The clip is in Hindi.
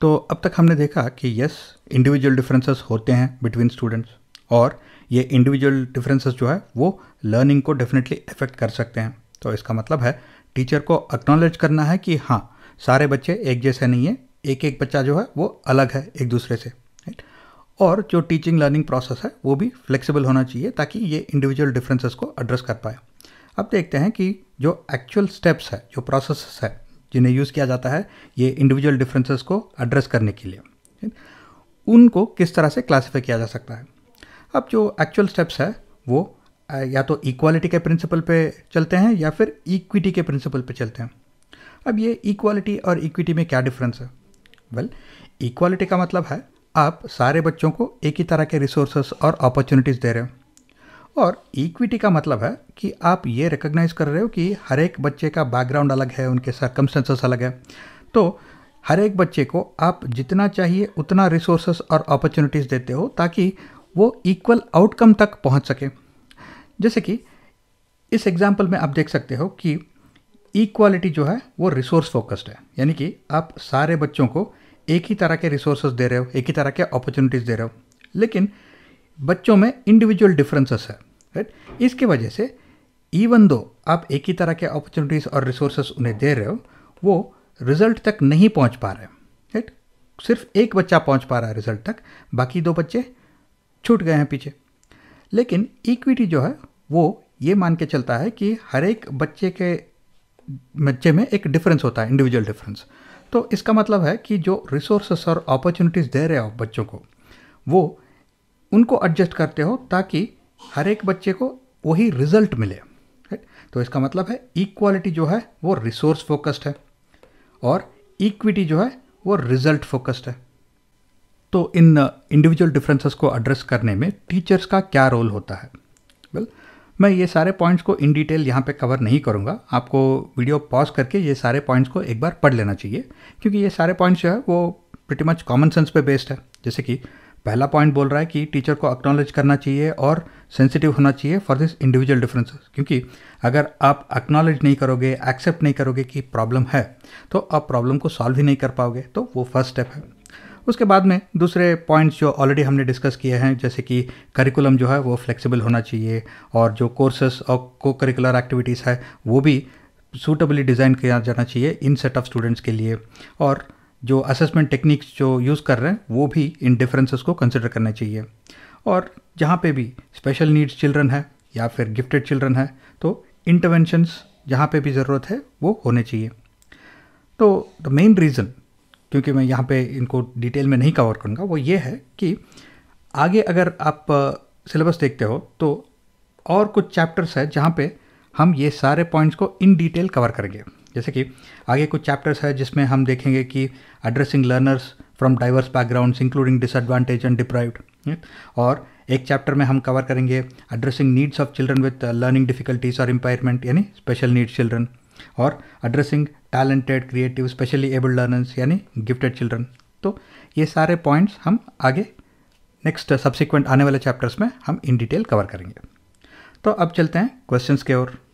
तो अब तक हमने देखा कि यस इंडिविजुअल डिफरेंसेस होते हैं बिटवीन स्टूडेंट्स और ये इंडिविजुअल डिफरेंसेस जो है वो लर्निंग को डेफिनेटली इफेक्ट कर सकते हैं तो इसका मतलब है टीचर को एक्नॉलेज करना है कि हाँ सारे बच्चे एक जैसे नहीं है एक एक बच्चा जो है वो अलग है एक दूसरे से और जो टीचिंग लर्निंग प्रोसेस है वो भी फ्लेक्सिबल होना चाहिए ताकि ये इंडिविजुअल डिफरेंसेस को एड्रेस कर पाए अब देखते हैं कि जो एक्चुअल स्टेप्स है जो प्रोसेस है जिन्हें यूज़ किया जाता है ये इंडिविजुअल डिफरेंसेस को एड्रेस करने के लिए उनको किस तरह से क्लासीफाई किया जा सकता है अब जो एक्चुअल स्टेप्स है वो या तो इक्वालिटी के प्रिंसिपल पे चलते हैं या फिर इक्विटी के प्रिंसिपल पे चलते हैं अब ये इक्वालिटी और इक्विटी में क्या डिफरेंस है वेल well, इक्वालिटी का मतलब है आप सारे बच्चों को एक ही तरह के रिसोर्सेस और अपॉर्चुनिटीज़ दे रहे हो और इक्विटी का मतलब है कि आप ये रिकोगनाइज़ कर रहे हो कि हर एक बच्चे का बैकग्राउंड अलग है उनके सर्कमस्टेंसेस अलग है तो हर एक बच्चे को आप जितना चाहिए उतना रिसोर्सेस और अपॉर्चुनिटीज़ देते हो ताकि वो इक्वल आउटकम तक पहुंच सके जैसे कि इस एग्जाम्पल में आप देख सकते हो कि इक्वालिटी जो है वो रिसोर्स फोकस्ड है यानी कि आप सारे बच्चों को एक ही तरह के रिसोर्सेज दे रहे हो एक ही तरह के अपॉर्चुनिटीज़ दे रहे हो लेकिन बच्चों में इंडिविजुअल डिफरेंसेस है राइट इसके वजह से इवन दो आप एक ही तरह के अपॉर्चुनिटीज़ और रिसोर्सेस उन्हें दे रहे हो वो रिजल्ट तक नहीं पहुंच पा रहे राइट सिर्फ एक बच्चा पहुंच पा रहा है रिजल्ट तक बाकी दो बच्चे छूट गए हैं पीछे लेकिन इक्विटी जो है वो ये मान के चलता है कि हर एक बच्चे के बच्चे में एक डिफरेंस होता है इंडिविजुअल डिफरेंस तो इसका मतलब है कि जो रिसोर्सेस और अपॉर्चुनिटीज़ दे रहे हो बच्चों को वो उनको एडजस्ट करते हो ताकि हर एक बच्चे को वही रिजल्ट मिले तो इसका मतलब है इक्वालिटी जो है वो रिसोर्स फोकस्ड है और इक्विटी जो है वो रिजल्ट फोकस्ड है तो इन इंडिविजुअल डिफरेंसेस को एड्रेस करने में टीचर्स का क्या रोल होता है वेल well, मैं ये सारे पॉइंट्स को इन डिटेल यहाँ पे कवर नहीं करूँगा आपको वीडियो पॉज करके ये सारे पॉइंट्स को एक बार पढ़ लेना चाहिए क्योंकि ये सारे पॉइंट्स जो है वो प्रिटी मच कॉमन सेंस पे बेस्ड है जैसे कि पहला पॉइंट बोल रहा है कि टीचर को अक्नॉलेज करना चाहिए और सेंसिटिव होना चाहिए फॉर दिस इंडिविजुअल डिफरेंसेस क्योंकि अगर आप अक्नॉलेज नहीं करोगे एक्सेप्ट नहीं करोगे कि प्रॉब्लम है तो आप प्रॉब्लम को सॉल्व ही नहीं कर पाओगे तो वो फर्स्ट स्टेप है उसके बाद में दूसरे पॉइंट्स जो ऑलरेडी हमने डिस्कस किए हैं जैसे कि करिकुलम जो है वो फ्लेक्सिबल होना चाहिए और जो कोर्सेस और को करिकुलर एक्टिविटीज़ है वो भी सूटेबली डिज़ाइन किया जाना चाहिए इन सेट ऑफ स्टूडेंट्स के लिए और जो असेसमेंट टेक्निक्स जो यूज़ कर रहे हैं वो भी इन डिफरेंसेस को कंसिडर करना चाहिए और जहाँ पे भी स्पेशल नीड्स चिल्ड्रन है या फिर गिफ्टेड चिल्ड्रन है तो इंटरवेंशंस जहाँ पे भी ज़रूरत है वो होने चाहिए तो द मेन रीज़न क्योंकि मैं यहाँ पे इनको डिटेल में नहीं कवर करूँगा वो ये है कि आगे अगर आप सिलेबस देखते हो तो और कुछ चैप्टर्स है जहाँ पे हम ये सारे पॉइंट्स को इन डिटेल कवर करेंगे जैसे कि आगे कुछ चैप्टर्स है जिसमें हम देखेंगे कि addressing learners from diverse backgrounds including disadvantage and deprived और एक चैप्टर में हम कवर करेंगे addressing needs of children with learning difficulties और इम्पायरमेंट यानी स्पेशल नीड्स चिल्ड्रन और addressing talented creative specially abled learners यानी गिफ्टेड चिल्ड्रन तो ये सारे पॉइंट्स हम आगे नेक्स्ट सब्सिक्वेंट uh, आने वाले चैप्टर्स में हम इन डिटेल कवर करेंगे तो अब चलते हैं क्वेश्चंस के ओर